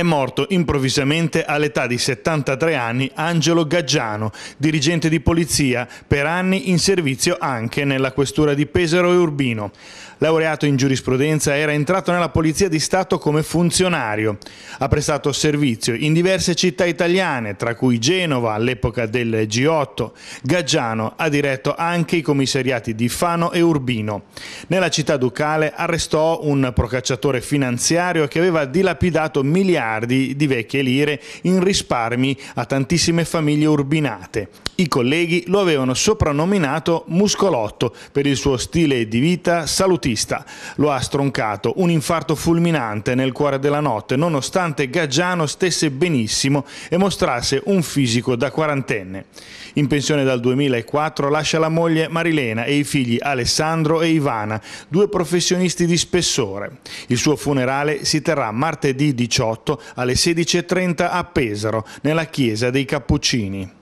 è morto improvvisamente all'età di 73 anni Angelo Gaggiano, dirigente di polizia, per anni in servizio anche nella questura di Pesaro e Urbino. Laureato in giurisprudenza, era entrato nella Polizia di Stato come funzionario. Ha prestato servizio in diverse città italiane, tra cui Genova all'epoca del G8. Gaggiano ha diretto anche i commissariati di Fano e Urbino. Nella città ducale arrestò un procacciatore finanziario che aveva dilapidato miliardi miliardi di vecchie lire in risparmi a tantissime famiglie urbinate. I colleghi lo avevano soprannominato Muscolotto per il suo stile di vita salutista. Lo ha stroncato un infarto fulminante nel cuore della notte, nonostante Gaggiano stesse benissimo e mostrasse un fisico da quarantenne. In pensione dal 2004 lascia la moglie Marilena e i figli Alessandro e Ivana, due professionisti di spessore. Il suo funerale si terrà martedì 18 alle 16.30 a Pesaro, nella chiesa dei Cappuccini.